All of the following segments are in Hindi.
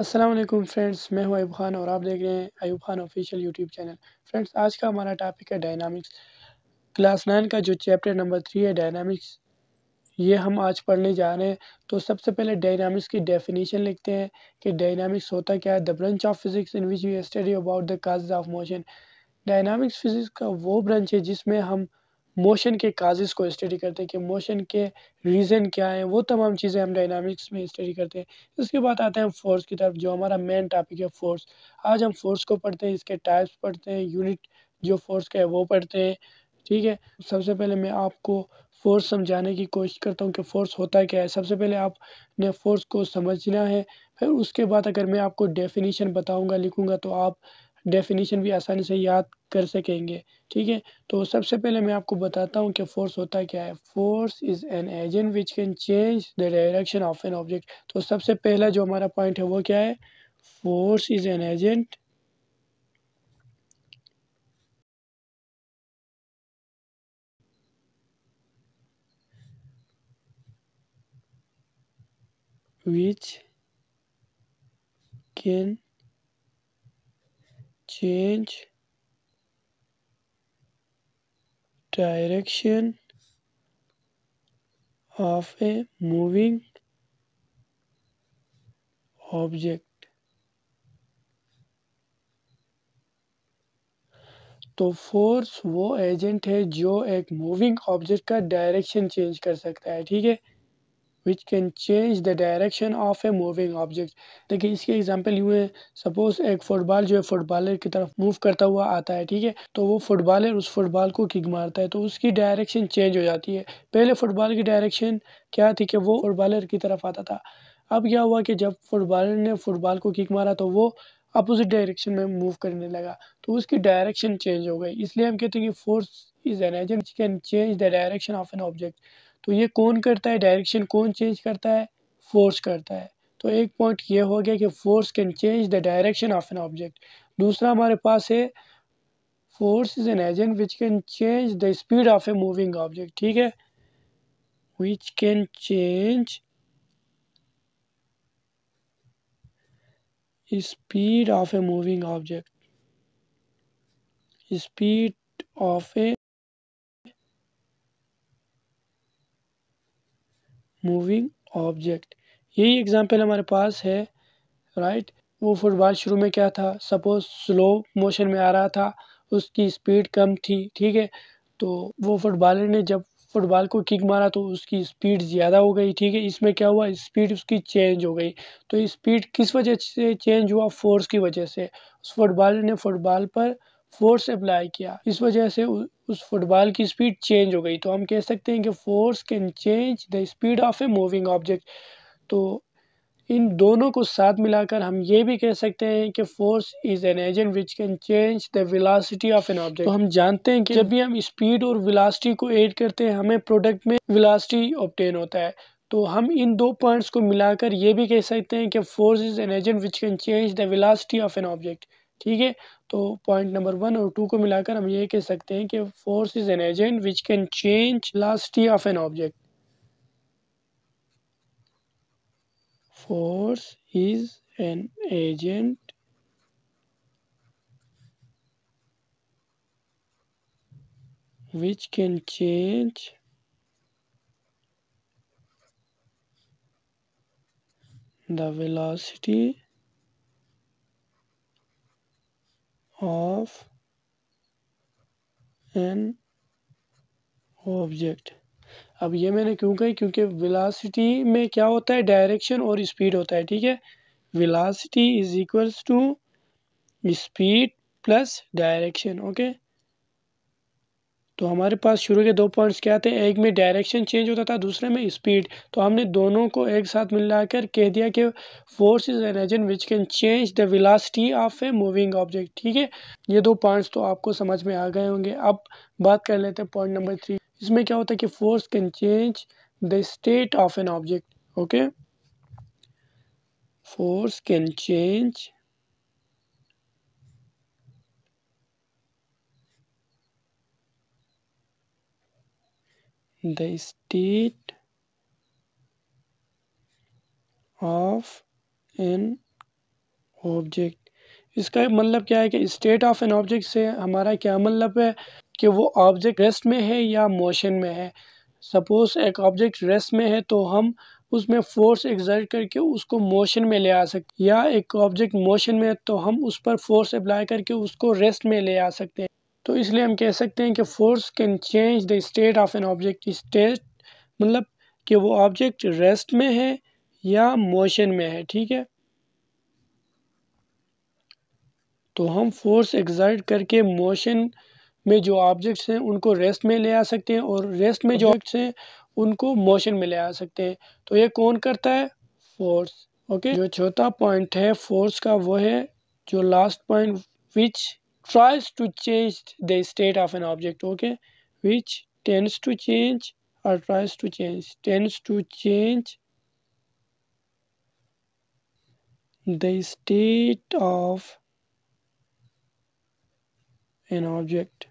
अस्सलाम वालेकुम फ्रेंड्स मैं हूं अयूब खान और आप देख रहे हैं Ayub Khan official YouTube channel friends आज का हमारा टॉपिक है डायनामिक्स क्लास नाइन का जो चैप्टर नंबर थ्री है डायनामिक्स ये हम आज पढ़ने जा रहे हैं तो सबसे पहले डायनामिक्स की डेफिनेशन लिखते हैं कि डायनामिक्स होता क्या है the branch of physics in which you study about the cause of motion dynamics physics का वो ब्रांच है जिसमें हम मोशन के काजेस को स्टडी करते हैं कि मोशन के रीज़न क्या है वो तमाम चीज़ें हम डायनामिक्स में स्टडी करते हैं इसके बाद आते हैं फोर्स की तरफ जो हमारा मेन टॉपिक है फोर्स आज हम फोर्स को पढ़ते हैं इसके टाइप्स पढ़ते हैं यूनिट जो फोर्स का है वो पढ़ते हैं ठीक है सबसे पहले मैं आपको फोर्स समझाने की कोशिश करता हूँ कि फ़ोर्स होता क्या है सबसे पहले आपने फ़ोर्स को समझना है फिर उसके बाद अगर मैं आपको डेफिनेशन बताऊँगा लिखूँगा तो आप डेफिनेशन भी आसानी से याद कर सकेंगे ठीक है तो सबसे पहले मैं आपको बताता हूँ कि फोर्स होता क्या है force is an agent which can change the direction of an object तो सबसे पहला जो हमारा पॉइंट है वो क्या है force is an agent which can change direction of a moving object तो फोर्स वो एजेंट है जो एक मूविंग ऑब्जेक्ट का डायरेक्शन चेंज कर सकता है ठीक है which can change the direction of a moving object देखिए इसके एग्जाम्पल यूँ है सपोज एक फ़ुटबॉल जो है फुटबॉलर की तरफ मूव करता हुआ आता है ठीक है तो वो फुटबॉलर उस फुटबॉल को किक मारता है तो उसकी डायरेक्शन चेंज हो जाती है पहले फुटबॉल की डायरेक्शन क्या थी कि वो फुटबॉलर की तरफ आता था अब क्या हुआ कि जब फुटबॉलर ने फुटबॉल को किक मारा तो वो अपोजिट डायरेक्शन में मूव करने लगा तो उसकी डायरेक्शन चेंज हो गई इसलिए हम कहते हैं कि force is an agent can change the direction of an object तो ये कौन करता है डायरेक्शन कौन चेंज करता है फोर्स करता है तो एक पॉइंट ये हो गया कि force can change the direction of an object दूसरा हमारे पास है force is an agent which can change the speed of a moving object ठीक है which can change speed of a moving object speed of a moving object यही एग्ज़ाम्पल हमारे पास है राइट वो फुटबॉल शुरू में क्या था सपोज स्लो मोशन में आ रहा था उसकी स्पीड कम थी ठीक है तो वो फुटबॉलर ने जब फुटबॉल को किक मारा तो उसकी स्पीड ज़्यादा हो गई ठीक है इसमें क्या हुआ स्पीड उसकी चेंज हो गई तो स्पीड किस वजह से चेंज हुआ फोर्स की वजह से उस फुटबॉलर ने फुटबॉल पर फोर्स अप्लाई किया इस वजह से उस फुटबॉल की स्पीड चेंज हो गई तो हम कह सकते हैं कि force can change the speed of a moving object तो इन दोनों को साथ मिलाकर हम ये भी कह सकते हैं कि force is an agent which can change the velocity of an object तो हम जानते हैं कि जब भी हम स्पीड और वेलोसिटी को ऐड करते हैं हमें प्रोडक्ट में वेलोसिटी ऑब्टेन होता है तो हम इन दो पॉइंट्स को मिलाकर ये भी कह सकते हैं कि force is an agent which can change the velocity of an object ठीक है तो पॉइंट नंबर वन और टू को मिलाकर हम ये कह सकते हैं कि force is an agent which can change velocity of an object force is an agent which can change the velocity of an object अब ये मैंने क्यों कही क्योंकि velocity में क्या होता है डायरेक्शन और स्पीड होता है ठीक है velocity is equals to speed plus direction okay तो हमारे पास शुरू के दो पॉइंट्स क्या थे एक में डायरेक्शन चेंज होता था दूसरे में स्पीड तो हमने दोनों को एक साथ मिलाकर कह दिया कि force is an agent which can change the velocity of a moving object ठीक है ये दो पॉइंट्स तो आपको समझ में आ गए होंगे अब बात कर लेते हैं पॉइंट नंबर थ्री इसमें क्या होता है कि force can change the state of an object okay force can change the state of an object इसका मतलब क्या है कि स्टेट ऑफ एन ऑब्जेक्ट से हमारा क्या मतलब है कि वो ऑब्जेक्ट रेस्ट में है या मोशन में है सपोज एक ऑब्जेक्ट रेस्ट में है तो हम उसमें फोर्स एग्जर्ट करके उसको मोशन में ले आ सकते या एक ऑब्जेक्ट मोशन में है तो हम उस पर फोर्स अप्लाई करके उसको रेस्ट में ले आ सकते हैं तो इसलिए हम कह सकते हैं कि force can change the state of an object state मतलब कि वो ऑब्जेक्ट रेस्ट में है या मोशन में है ठीक है तो हम फोर्स एग्जर्ट करके मोशन में जो ऑब्जेक्ट्स हैं उनको रेस्ट में ले आ सकते हैं और रेस्ट में जो ऑब्जेक्ट्स हैं उनको मोशन में ले आ सकते हैं तो ये कौन करता है फोर्स ओके जो चौथा पॉइंट है फोर्स का वो है जो last point which tries to change the state of an object okay which tends to change or tries to change tends to change the state of an object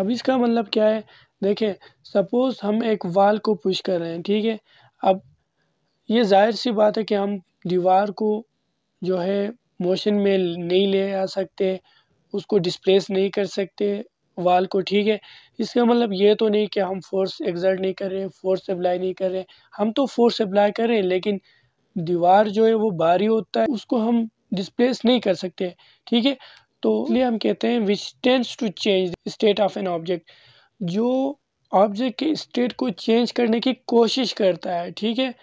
अब इसका मतलब क्या है देखें सपोज़ हम एक वाल को पुश कर रहे हैं ठीक है अब ये जाहिर सी बात है कि हम दीवार को जो है मोशन में नहीं ले आ सकते उसको डिस्प्लेस नहीं कर सकते वाल को ठीक है इसका मतलब ये तो नहीं कि हम फोर्स एग्जर्ट नहीं कर रहे फोर्स अप्लाई नहीं कर रहे हम तो फोर्स अप्लाई कर रहे हैं लेकिन दीवार जो है वो भारी होता है उसको हम डिस्प्लेस नहीं कर सकते ठीक है तो इसलिए हम कहते हैं which tends to change state of an object जो ऑब्जेक्ट के स्टेट को चेंज करने की कोशिश करता है ठीक है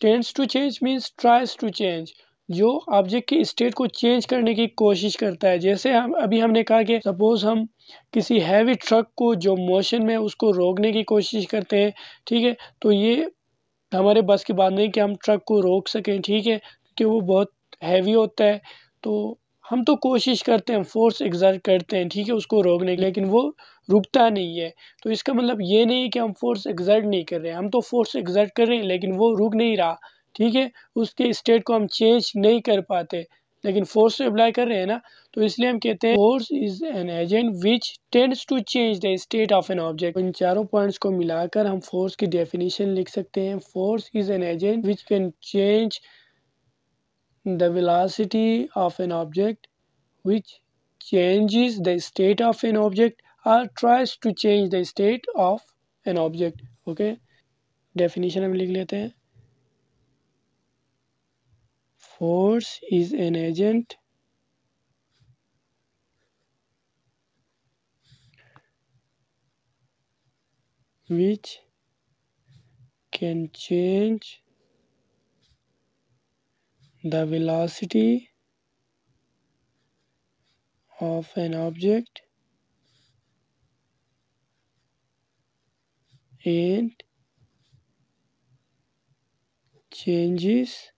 tends to change means tries to change जो ऑब्जेक्ट की स्टेट को चेंज करने की कोशिश करता है जैसे हम अभी हमने कहा कि सपोज़ हम किसी हैवी ट्रक को जो मोशन में उसको रोकने की कोशिश करते हैं ठीक है तो ये हमारे बस की बात नहीं कि हम ट्रक को रोक सकें ठीक है क्योंकि वो बहुत हैवी होता है तो हम तो कोशिश करते हैं फोर्स एग्जर्ट करते हैं ठीक है उसको रोकने की लेकिन वो रुकता नहीं है तो इसका मतलब ये नहीं है कि हम फोर्स एग्जर्ट नहीं कर रहे हैं हम तो फोर्स एग्जर्ट कर रहे हैं लेकिन वो रुक नहीं रहा ठीक है उसके स्टेट को हम चेंज नहीं कर पाते लेकिन फोर्स तो अप्लाई कर रहे हैं ना तो इसलिए हम कहते हैं force is an agent which tends to change the state of an object इन चारों पॉइंट्स को मिलाकर हम फोर्स की डेफिनेशन लिख सकते हैं force is an agent which can change the velocity of an object which is the state of an object or tries to change the state of an object okay definition हम लिख लेते हैं force is an agent which can change the velocity of an object and changes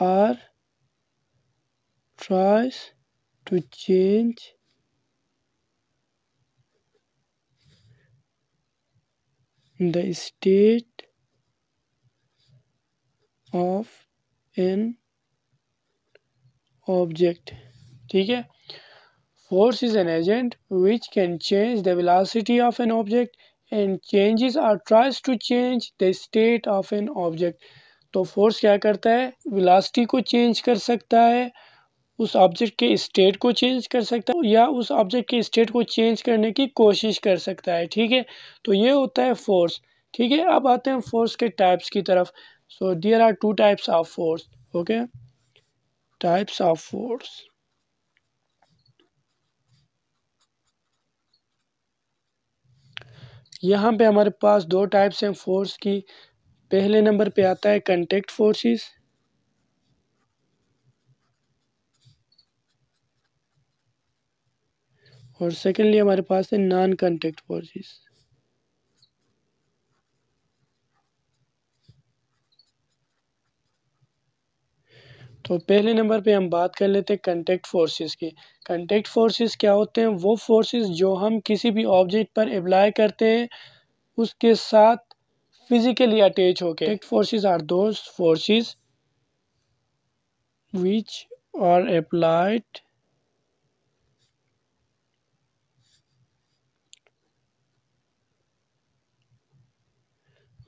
R tries to change the state of an object ठीक है force is an agent which can change the velocity of an object and changes or tries to change the state of an object तो फोर्स क्या करता है विलासिटी को चेंज कर सकता है उस ऑब्जेक्ट के स्टेट को चेंज कर सकता है या उस ऑब्जेक्ट के स्टेट को चेंज करने की कोशिश कर सकता है ठीक है तो ये होता है फोर्स ठीक है अब आते हैं फोर्स के टाइप्स की तरफ so there are two types of force okay types of force यहाँ पे हमारे पास दो टाइप्स हैं फोर्स की पहले नंबर पे आता है कंटेक्ट फोर्सेस और सेकेंडली हमारे पास है नॉन कंटेक्ट फोर्सेस तो पहले नंबर पे हम बात कर लेते हैं कंटेक्ट फोर्सेस की कंटेक्ट फोर्सेस क्या होते हैं वो फोर्सेस जो हम किसी भी ऑब्जेक्ट पर अप्लाई करते हैं उसके साथ physically attached okay protect forces are those forces which are applied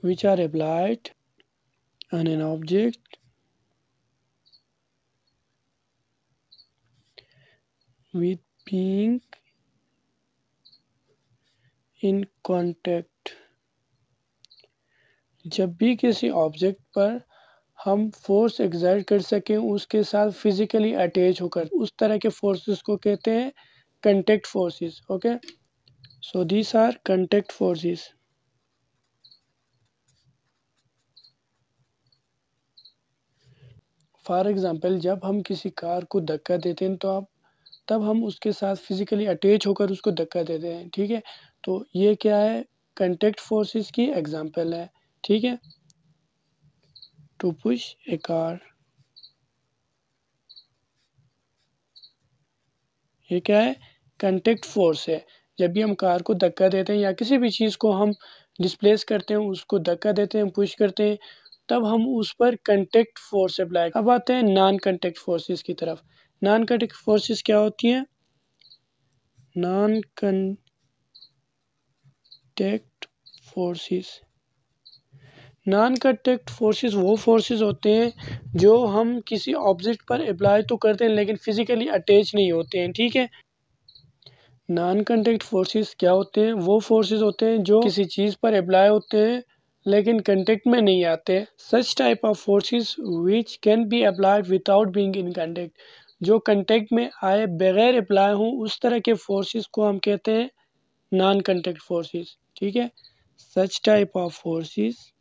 which are applied on an object with being in contact जब भी किसी ऑब्जेक्ट पर हम फोर्स एग्जर्ट कर सकें उसके साथ फिजिकली अटैच होकर उस तरह के फोर्सेस को कहते हैं contact forces okay so these are contact forces for example जब हम किसी कार को धक्का देते हैं तो आप तब हम उसके साथ फिज़िकली अटैच होकर उसको धक्का देते हैं ठीक है तो ये क्या है कंटेक्ट फोर्सेस की एग्ज़ाम्पल है ठीक है टू पुश ए कार ये क्या है कंटेक्ट फोर्स है जब भी हम कार को धक्का देते हैं या किसी भी चीज़ को हम डिस्प्लेस करते हैं उसको धक्का देते हैं पुश करते हैं तब हम उस पर कंटेक्ट फोर्स अप्लाई अब आते हैं नॉन कंटेक्ट फोर्सेस की तरफ नॉन कंटेक्ट फोर्सेस क्या होती हैं non contact forces non contact forces वो फोर्सेस होते हैं जो हम किसी ऑब्जेक्ट पर अप्लाई तो करते हैं लेकिन फ़िज़िकली अटैच नहीं होते हैं ठीक है नॉन कंटेक्ट फोर्सेस क्या होते हैं वो फोर्सेस होते हैं जो किसी चीज़ पर अप्लाई होते हैं लेकिन कंटेक्ट में नहीं आते such type of forces which can be applied without being in contact जो कंटेक्ट में आए बगैर अप्लाई हों उस तरह के फोर्सेस को हम कहते हैं नॉन कंटेक्ट फोर्सेस ठीक है such type of forces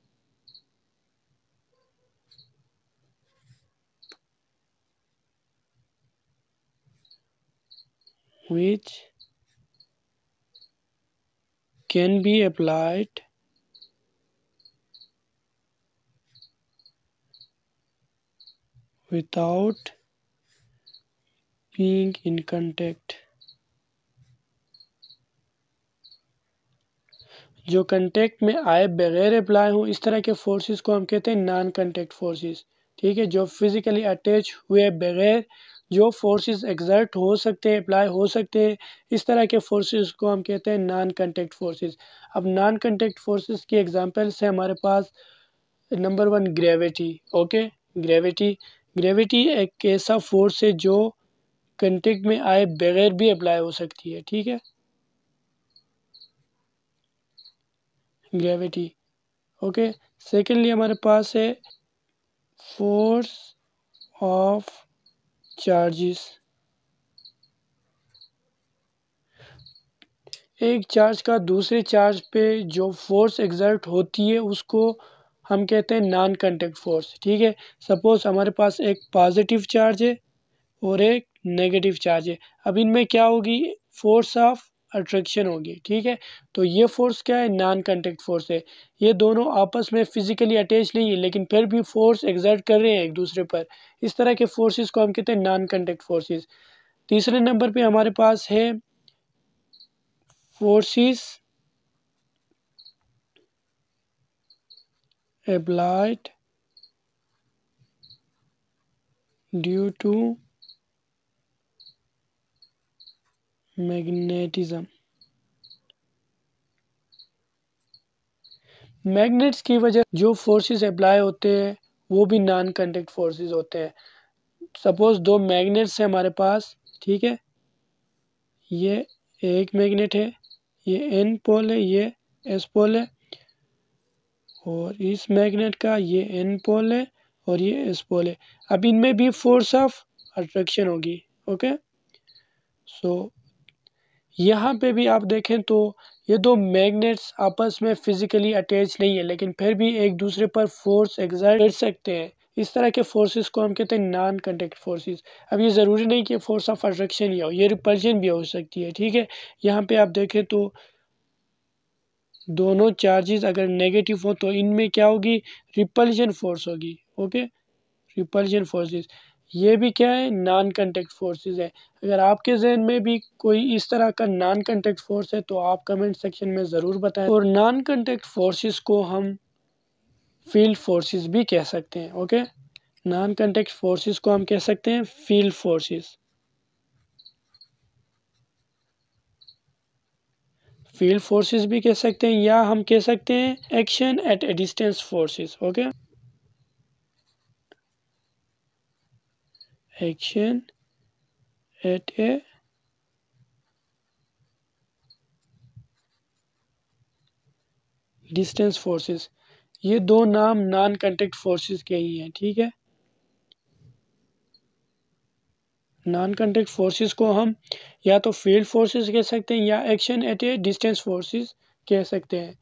which can be applied without being in contact जो कंटेक्ट में आए बगैर अप्लाई हों इस तरह के फोर्सेस को हम कहते हैं नॉन कंटेक्ट फोर्सेस ठीक है जो फिज़िकली अटैच हुए बगैर जो फोर्सेस एग्जर्ट हो सकते हैं अप्लाई हो सकते हैं इस तरह के फोर्सेस को हम कहते हैं नॉन कंटेक्ट फोर्सेस अब नॉन कंटेक्ट फोर्सेस की एग्जांपल्स है हमारे पास number one gravity okay gravity gravity एक ऐसा फोर्स है जो कंटेक्ट में आए बगैर भी अप्लाई हो सकती है ठीक है ग्रेविटी ओके सेकेंडली हमारे पास है फोर्स ऑफ चार्जेस एक चार्ज का दूसरे चार्ज पे जो फोर्स एग्जर्ट होती है उसको हम कहते हैं नॉन कंटेक्ट फोर्स ठीक है सपोज हमारे पास एक पॉजिटिव चार्ज है और एक नेगेटिव चार्ज है अब इनमें क्या होगी फोर्स ऑफ अट्रैक्शन होगी ठीक है तो ये फोर्स क्या है नॉन कंटेक्ट फोर्स है ये दोनों आपस में फिजिकली अटैच नहीं है लेकिन फिर भी फोर्स एग्जर्ट कर रहे हैं एक दूसरे पर इस तरह के फोर्सेस को हम कहते हैं नॉन कंटेक्ट फोर्सेस तीसरे नंबर पे हमारे पास है forces applied due to magnetism magnets की वजह जो फोर्सेस अप्लाई होते हैं वो भी नॉन कंटेक्ट फोर्सेस होते हैं सपोज दो मैग्नेट्स हैं हमारे पास ठीक है ये एक मैग्नेट है ये एन पोल है ये एस पोल है और इस मैग्नेट का ये एन पोल है और ये एस पोल है अब इनमें भी फोर्स ऑफ अट्रैक्शन होगी ओके सो यहाँ पे भी आप देखें तो ये दो मैग्नेट्स आपस में फिजिकली अटैच नहीं है लेकिन फिर भी एक दूसरे पर फोर्स एग्जर्ट कर सकते हैं इस तरह के फोर्सेस को हम कहते हैं नॉन कंटेक्ट फोर्सेस अब ये ज़रूरी नहीं कि फोर्स ऑफ अट्रैक्शन ही हो ये रिपल्शन भी हो सकती है ठीक है यहाँ पे आप देखें तो दोनों चार्जेस अगर नेगेटिव हो तो इनमें क्या होगी रिपल्शन फोर्स होगी ओके रिपल्शन फोर्सेस ये भी क्या है नॉन कंटेक्ट फोर्सेस है अगर आपके जहन में भी कोई इस तरह का नॉन कंटेक्ट फोर्स है तो आप कमेंट सेक्शन में ज़रूर बताएं और नॉन कंटेक्ट फोर्सेस को हम फील्ड फोर्सेस भी कह सकते हैं ओके नॉन कंटेक्ट फोर्सेस को हम कह सकते हैं फील्ड फोर्सेस फील्ड फोर्सेस भी कह सकते हैं या हम कह सकते हैं action at a distance forces okay action at a distance forces ये दो नाम नॉन कंटेक्ट फोर्सेस के ही हैं ठीक है नॉन कंटेक्ट फोर्सेस को हम या तो फील्ड फोर्सेस कह सकते हैं या action at a distance forces कह सकते हैं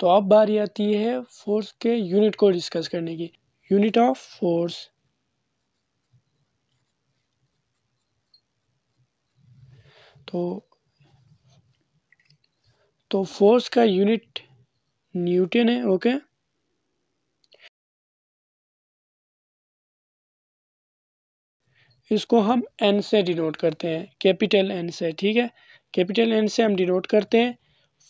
तो अब बारी आती है फोर्स के यूनिट को डिस्कस करने की यूनिट ऑफ फोर्स तो तो फोर्स का यूनिट न्यूटन है ओके इसको हम एन से डिनोट करते हैं कैपिटल एन से ठीक है कैपिटल एन से हम डिनोट करते हैं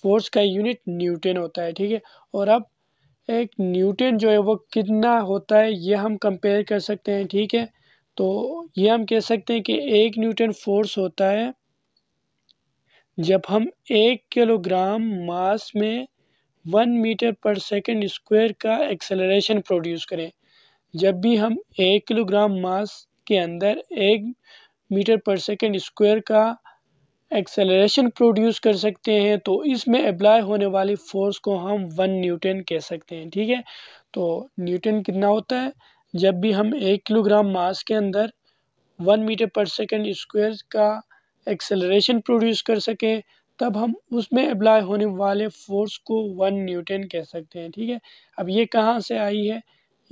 फोर्स का यूनिट न्यूटन होता है ठीक है और अब एक न्यूटन जो है वो कितना होता है ये हम कंपेयर कर सकते हैं ठीक है तो ये हम कह सकते हैं कि एक न्यूटन फोर्स होता है जब हम एक किलोग्राम मास में one metre per second square का एक्सेलरेशन प्रोड्यूस करें जब भी हम एक किलोग्राम मास के अंदर एक मीटर पर सेकंड स्क्वायर का एक्सेलरेशन प्रोड्यूस कर सकते हैं तो इसमें अप्लाई होने वाली फोर्स को हम वन न्यूटन कह सकते हैं ठीक है तो न्यूटन कितना होता है जब भी हम एक किलोग्राम मास के अंदर one metre per second square का एक्सेलरेशन प्रोड्यूस कर सके तब हम उसमें अप्लाई होने वाले फोर्स को वन न्यूटन कह सकते हैं ठीक है अब ये कहाँ से आई है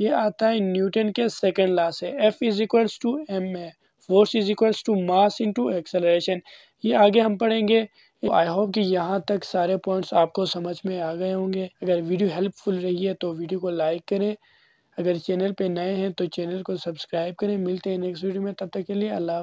ये आता है न्यूटन के सेकेंड लॉ से F is equals to M है force is equals to mass into acceleration ये आगे हम पढ़ेंगे आई होप कि यहाँ तक सारे पॉइंट्स आपको समझ में आ गए होंगे अगर वीडियो हेल्पफुल रही है तो वीडियो को लाइक करें अगर चैनल पे नए हैं तो चैनल को सब्सक्राइब करें मिलते हैं नेक्स्ट वीडियो में तब तक के लिए अल्लाह